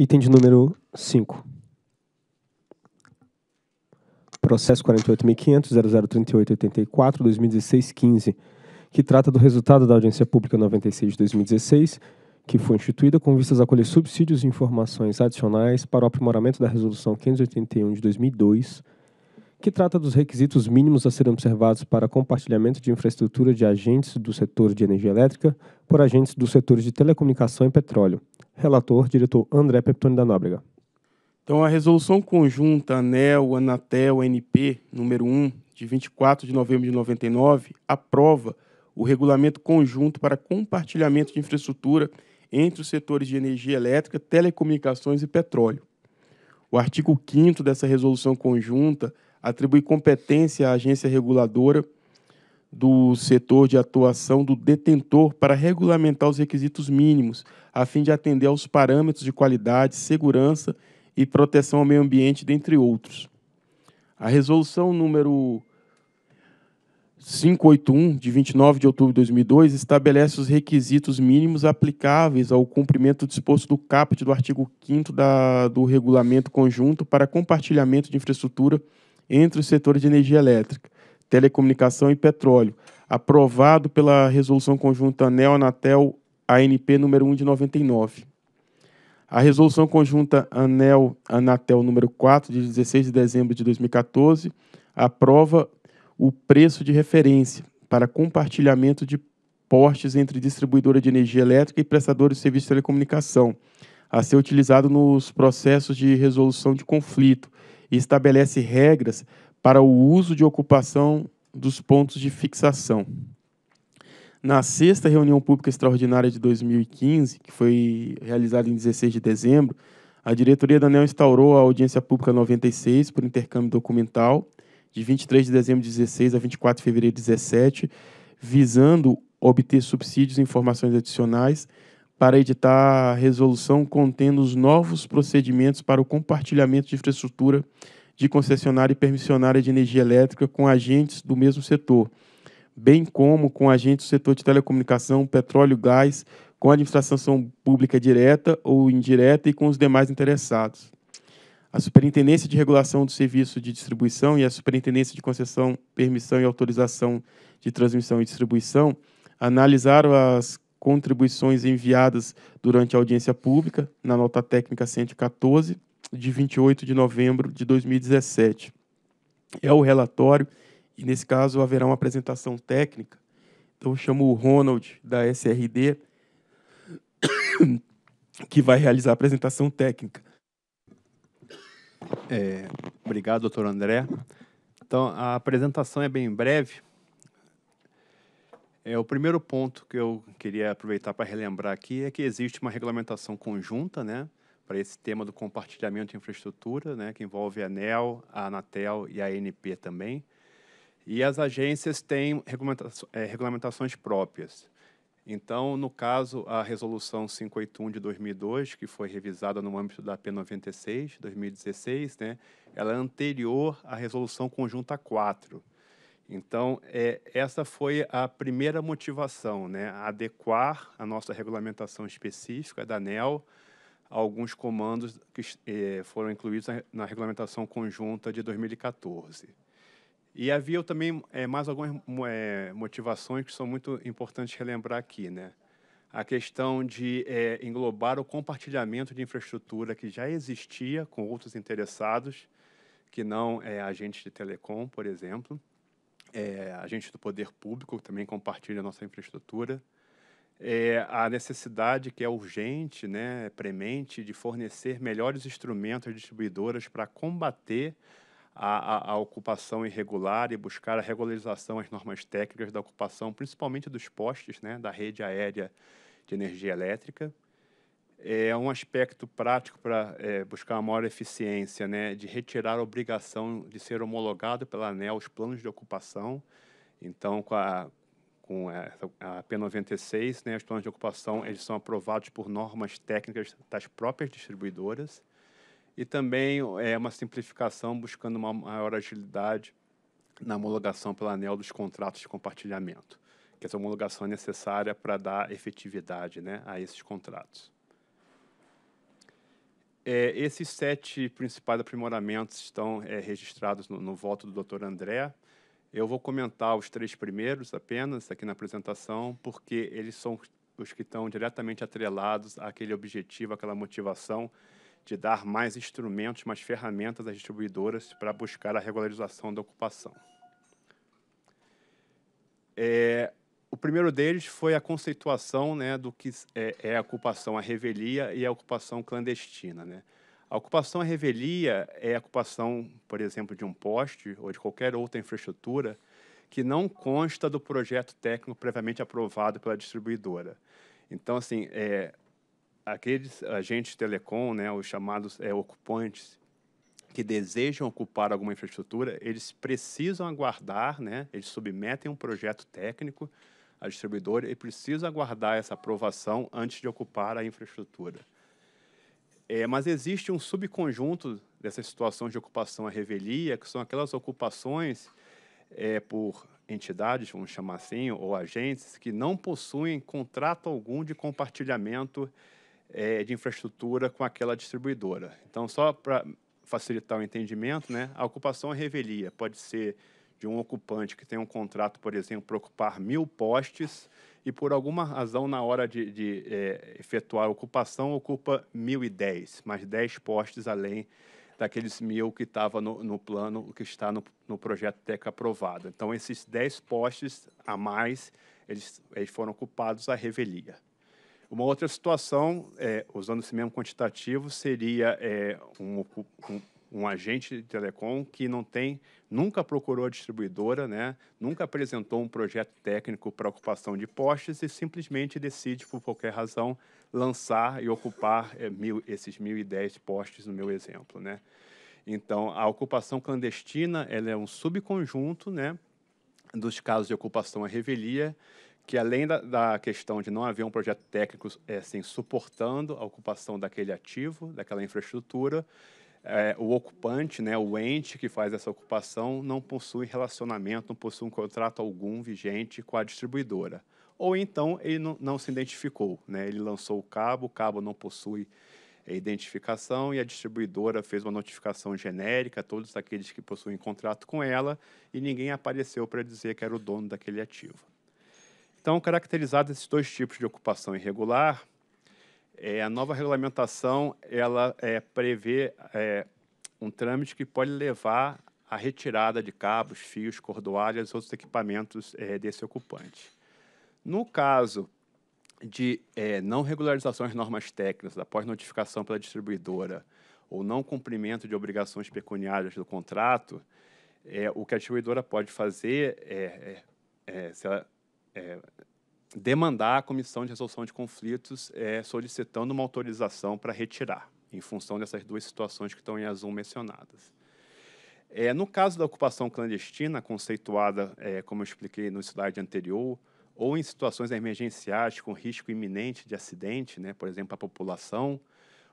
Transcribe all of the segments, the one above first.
Item de número 5. Processo 48.500.0038.84.2016.15, que trata do resultado da audiência pública 96 de 2016, que foi instituída com vistas a colher subsídios e informações adicionais para o aprimoramento da Resolução 581 de 2002, que trata dos requisitos mínimos a serem observados para compartilhamento de infraestrutura de agentes do setor de energia elétrica por agentes dos setores de telecomunicação e petróleo. Relator, diretor André Peptoni da Nóbrega. Então, a resolução conjunta ANEL, Anatel, NP número 1, de 24 de novembro de 99, aprova o regulamento conjunto para compartilhamento de infraestrutura entre os setores de energia elétrica, telecomunicações e petróleo. O artigo 5 dessa resolução conjunta atribui competência à agência reguladora do setor de atuação do detentor para regulamentar os requisitos mínimos, a fim de atender aos parâmetros de qualidade, segurança e proteção ao meio ambiente, dentre outros. A resolução número 581, de 29 de outubro de 2002, estabelece os requisitos mínimos aplicáveis ao cumprimento disposto do caput do artigo 5 do Regulamento Conjunto para compartilhamento de infraestrutura entre o setor de energia elétrica, telecomunicação e petróleo, aprovado pela Resolução Conjunta ANEL-ANATEL-ANP número 1 de 99. A Resolução Conjunta ANEL-ANATEL número 4 de 16 de dezembro de 2014 aprova o preço de referência para compartilhamento de postes entre distribuidora de energia elétrica e prestador de serviço de telecomunicação, a ser utilizado nos processos de resolução de conflito, e estabelece regras para o uso de ocupação dos pontos de fixação. Na sexta reunião pública extraordinária de 2015, que foi realizada em 16 de dezembro, a diretoria da ANEL instaurou a audiência pública 96 por intercâmbio documental, de 23 de dezembro de 16 a 24 de fevereiro de 17, visando obter subsídios e informações adicionais para editar a resolução contendo os novos procedimentos para o compartilhamento de infraestrutura de concessionária e permissionária de energia elétrica com agentes do mesmo setor, bem como com agentes do setor de telecomunicação, petróleo, gás, com a administração pública direta ou indireta e com os demais interessados. A Superintendência de Regulação do Serviço de Distribuição e a Superintendência de Concessão, Permissão e Autorização de Transmissão e Distribuição analisaram as contribuições enviadas durante a audiência pública, na nota técnica 114, de 28 de novembro de 2017. É o relatório, e nesse caso haverá uma apresentação técnica. Então, eu chamo o Ronald, da SRD, que vai realizar a apresentação técnica. É, obrigado, doutor André. Então, a apresentação é bem breve, é, o primeiro ponto que eu queria aproveitar para relembrar aqui é que existe uma regulamentação conjunta, né, para esse tema do compartilhamento de infraestrutura, né, que envolve a ANEL, a Anatel e a ANP também. E as agências têm é, regulamentações próprias. Então, no caso, a resolução 581 de 2002, que foi revisada no âmbito da P96, de 2016, né, ela é anterior à resolução conjunta 4. Então, é, essa foi a primeira motivação, né? adequar a nossa regulamentação específica da ANEL a alguns comandos que eh, foram incluídos na, na, regulamentação conjunta de 2014. E havia também eh, mais algumas eh, motivações que são muito importantes relembrar aqui. Né? A questão de eh, englobar o compartilhamento de infraestrutura que já existia com outros interessados, que não é agentes de telecom, por exemplo é, a gente do poder público também compartilha a nossa infraestrutura, é, a necessidade que é urgente, né, premente, de fornecer melhores instrumentos distribuidoras para combater a, a, a, ocupação irregular e buscar a regularização às normas técnicas da ocupação, principalmente dos postes né, da rede aérea de energia elétrica. É, é um aspecto prático para é, buscar uma maior eficiência, né, de retirar a obrigação de ser homologado pela ANEL os planos de ocupação. Então, com a, com a, a P96, né, os planos de ocupação eles são aprovados por normas técnicas das próprias distribuidoras e também é uma simplificação buscando uma maior agilidade na homologação pela ANEL dos contratos de compartilhamento, que essa homologação é necessária para dar efetividade né, a esses contratos. É, esses sete principais aprimoramentos estão é, registrados no, no, voto do Dr. André. Eu vou comentar os três primeiros apenas aqui na apresentação, porque eles são os que estão diretamente atrelados àquele objetivo, àquela motivação de dar mais instrumentos, mais ferramentas às distribuidoras para buscar a regularização da ocupação. É, o primeiro deles foi a conceituação né, do que é, é a ocupação, à revelia e a ocupação clandestina. Né? A ocupação à revelia é a ocupação, por exemplo, de um poste ou de qualquer outra infraestrutura que não consta do projeto técnico previamente aprovado pela distribuidora. Então, assim, é, aqueles agentes telecom, né, os chamados é, ocupantes que desejam ocupar alguma infraestrutura, eles precisam aguardar, né, eles submetem um projeto técnico a distribuidora e precisa aguardar essa aprovação antes de ocupar a infraestrutura. É, mas existe um subconjunto dessas situações de ocupação à revelia, que são aquelas ocupações é, por entidades, vamos chamar assim, ou agentes, que não possuem contrato algum de compartilhamento é, de infraestrutura com aquela distribuidora. Então, só para facilitar o entendimento, né, a ocupação à revelia pode ser de um ocupante que tem um contrato, por exemplo, para ocupar mil postes e por alguma razão, na hora de, de é, efetuar a ocupação, ocupa mil e dez, mais dez postes além daqueles mil que estava no, no, plano, que está no, no projeto TECA aprovado. Então, esses dez postes a mais, eles, eles foram ocupados à revelia. Uma outra situação, é, usando esse mesmo quantitativo, seria é, um, um, um agente de telecom que não tem, nunca procurou a distribuidora, né? nunca apresentou um projeto técnico para ocupação de postes e simplesmente decide, por qualquer razão, lançar e ocupar é, mil, esses 1.010 postes, no meu exemplo. Né? Então, a ocupação clandestina ela é um subconjunto né, dos casos de ocupação à revelia, que além da, da, questão de não haver um projeto técnico é, assim, suportando a ocupação daquele ativo, daquela infraestrutura, é, o ocupante, né, o ente que faz essa ocupação, não possui relacionamento, não possui um contrato algum vigente com a distribuidora. Ou então ele não, não se identificou, né, ele lançou o cabo, o cabo não possui é, identificação e a distribuidora fez uma notificação genérica a todos aqueles que possuem contrato com ela e ninguém apareceu para dizer que era o dono daquele ativo. Então, caracterizados esses dois tipos de ocupação irregular, é, a nova regulamentação ela é, prevê é, um trâmite que pode levar à retirada de cabos, fios, cordoalhas e outros equipamentos é, desse ocupante. No caso de é, não regularização das normas técnicas após notificação pela distribuidora ou não cumprimento de obrigações pecuniárias do contrato, é, o que a distribuidora pode fazer é, se ela demandar à Comissão de Resolução de Conflitos é, solicitando uma autorização para retirar, em função dessas duas situações que estão em azul mencionadas. É, no caso da ocupação clandestina, conceituada, é, como eu expliquei no slide anterior, ou em situações emergenciais com risco iminente de acidente, né, por exemplo, a população,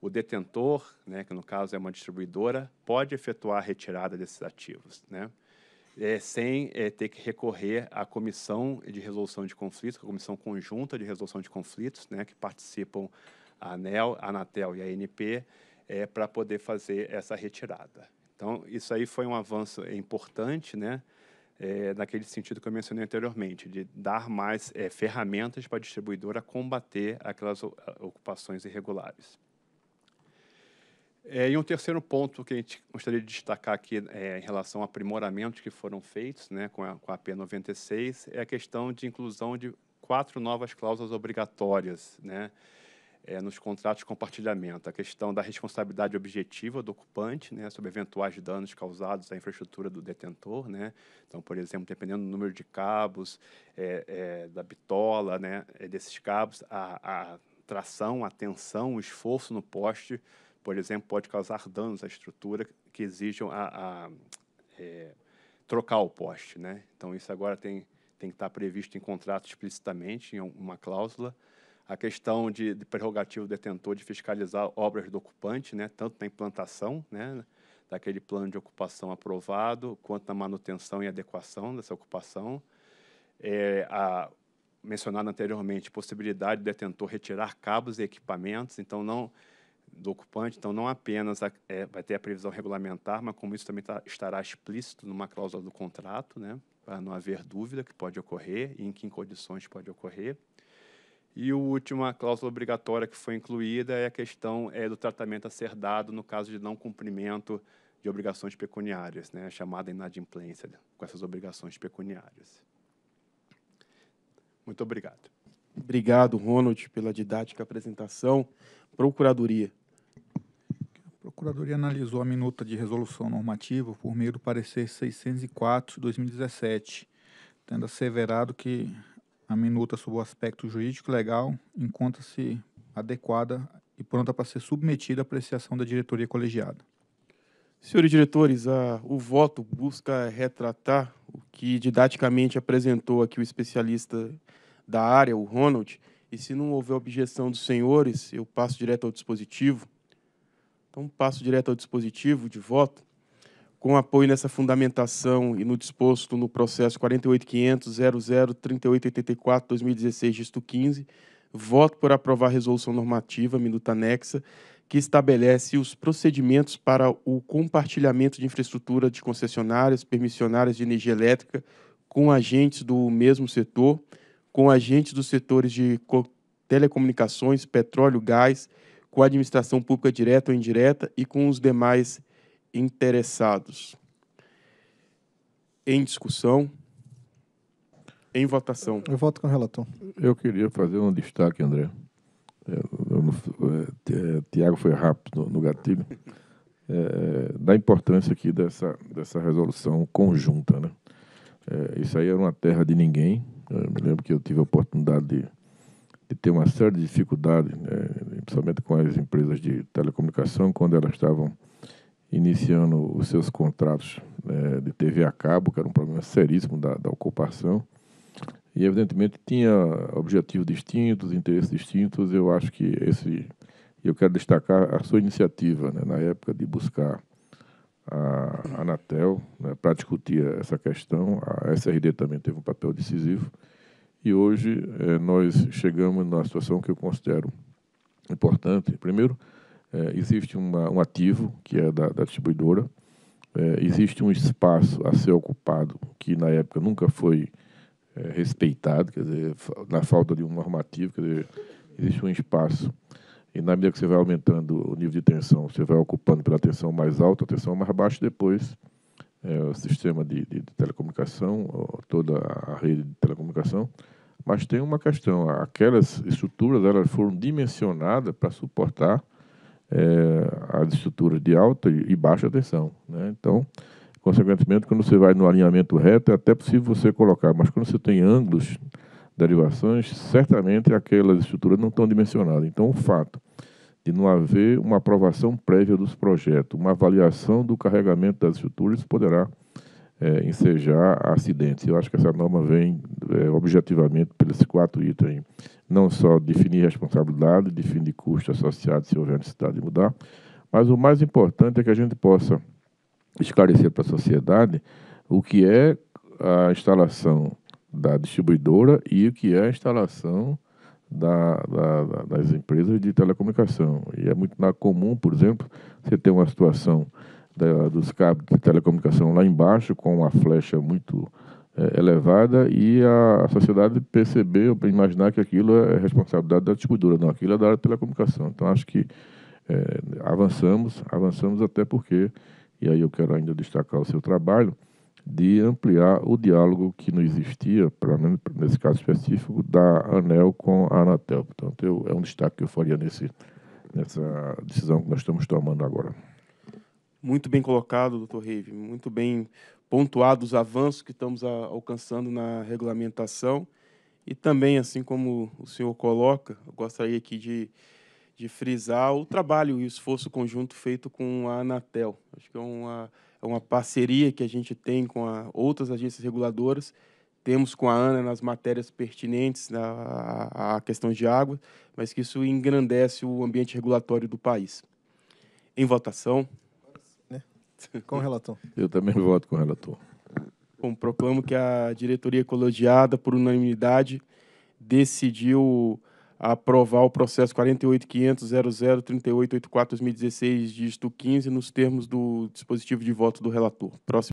o detentor, né, que no caso é uma distribuidora, pode efetuar a retirada desses ativos. Né? é, sem é, ter que recorrer à comissão de resolução de conflitos, é a comissão conjunta de resolução de conflitos, né, que participam a ANEL, a Anatel e a ANP, é, para poder fazer essa retirada. Então, isso aí foi um avanço importante, né, é, naquele sentido que eu mencionei anteriormente, de dar mais é, ferramentas para a distribuidora combater aquelas ocupações irregulares. É, e um terceiro ponto que a gente gostaria de destacar aqui é, em relação a aprimoramentos que foram feitos né, com, a, com a AP 96 é a questão de inclusão de quatro novas cláusulas obrigatórias né, é, nos contratos de compartilhamento. A questão da responsabilidade objetiva do ocupante né, sobre eventuais danos causados à infraestrutura do detentor. Né? Então, por exemplo, dependendo do número de cabos, é, é, da bitola né, é, desses cabos, a, a tração, a tensão, o esforço no poste por exemplo, pode causar danos à estrutura que exijam a, a é, trocar o poste. Né? Então, isso agora tem, tem que estar previsto em contrato explicitamente, em uma cláusula. A questão de, de prerrogativa do detentor de fiscalizar obras do ocupante, né? tanto na implantação né? daquele plano de ocupação aprovado, quanto na manutenção e adequação dessa ocupação. É, a, mencionado anteriormente, possibilidade do detentor retirar cabos e equipamentos, então não do ocupante, então não apenas a, é, vai ter a previsão regulamentar, mas como isso também tá, estará explícito numa cláusula do contrato, né, para não haver dúvida que pode ocorrer e em que condições pode ocorrer. E a última cláusula obrigatória que foi incluída é a questão é, do tratamento a ser dado no caso de não cumprimento de obrigações pecuniárias, né, chamada inadimplência com essas obrigações pecuniárias. Muito obrigado. Obrigado, Ronald, pela didática apresentação. Procuradoria. Procuradoria analisou a minuta de resolução normativa por meio do parecer 604 de 2017, tendo asseverado que a minuta sob o aspecto jurídico legal encontra-se adequada e pronta para ser submetida à apreciação da diretoria colegiada. Senhores diretores, a, o voto busca retratar o que didaticamente apresentou aqui o especialista da área, o Ronald, e se não houver objeção dos senhores, eu passo direto ao dispositivo. Então, passo direto ao dispositivo de voto. Com apoio nessa fundamentação e no disposto no processo 48.500.003884-2016, disto 15, voto por aprovar a resolução normativa, minuta anexa, que estabelece os procedimentos para o compartilhamento de infraestrutura de concessionárias, permissionárias de energia elétrica com agentes do mesmo setor, com agentes dos setores de telecomunicações, petróleo, gás, com a administração pública direta ou indireta e com os demais interessados. Em discussão. Em votação. Eu voto com o relator. Eu queria fazer um destaque, André. É, é, é, Tiago foi rápido no, no gatilho. É, da importância aqui dessa, dessa resolução conjunta. Né? É, isso aí era uma terra de ninguém. Eu me lembro que eu tive a oportunidade de de ter uma série de dificuldades, né, principalmente com as empresas de telecomunicação, quando elas estavam iniciando os seus contratos né, de TV a cabo, que era um problema seríssimo da, da ocupação. E, evidentemente, tinha objetivos distintos, interesses distintos. Eu acho que esse. Eu quero destacar a sua iniciativa, né, na época, de buscar a Anatel né, para discutir essa questão. A SRD também teve um papel decisivo. E hoje eh, nós chegamos na situação que eu considero importante. Primeiro, eh, existe uma, um ativo que é da, da distribuidora, eh, existe um espaço a ser ocupado que na época nunca foi respeitado, quer dizer, na falta de um normativo, quer dizer, existe um espaço e na medida que você vai aumentando o nível de tensão, você vai ocupando pela tensão mais alta, a tensão mais baixa, depois é, o sistema de, de, de telecomunicação, toda a rede de telecomunicação, mas tem uma questão: aquelas estruturas elas foram dimensionadas para suportar é, as estruturas de alta e baixa tensão. Né? Então, consequentemente, quando você vai no alinhamento reto, é até possível você colocar, mas quando você tem ângulos, derivações, certamente aquelas estruturas não estão dimensionadas. Então, o fato de não haver uma aprovação prévia dos projetos, uma avaliação do carregamento das estruturas poderá é, ensejar acidentes. Eu acho que essa norma vem é, objetivamente pelos quatro itens, não só definir responsabilidade, definir custo associado se houver necessidade de mudar, mas o mais importante é que a gente possa esclarecer para a sociedade o que é a instalação da distribuidora e o que é a instalação da, da, das empresas de telecomunicação. E é muito comum, por exemplo, você ter uma situação da, dos cabos de telecomunicação lá embaixo, com uma flecha muito é, elevada, e a, a, sociedade perceber, imaginar que aquilo é responsabilidade da distribuidora, não, aquilo é da área de telecomunicação. Então, acho que é, avançamos, avançamos até porque, e aí eu quero ainda destacar o seu trabalho, de ampliar o diálogo que não existia, pelo menos nesse caso específico, da ANEL com a Anatel. Portanto, eu, é um destaque que eu faria nesse, nessa decisão que nós estamos tomando agora. Muito bem colocado, doutor Reive, muito bem pontuado os avanços que estamos a, alcançando na regulamentação. E também, assim como o senhor coloca, eu gostaria aqui de, de frisar o trabalho e o esforço conjunto feito com a Anatel. Acho que é uma é uma parceria que a gente tem com outras agências reguladoras. Temos com a ANA nas matérias pertinentes à, à questão de água, mas que isso engrandece o ambiente regulatório do país. Em votação. Né? Com o relator. Eu também voto com o relator. Bom, proclamo que a diretoria colegiada, por unanimidade, decidiu aprovar o processo 48.500.0038.84.2016, dígito 15, nos termos do dispositivo de voto do relator. Próximo.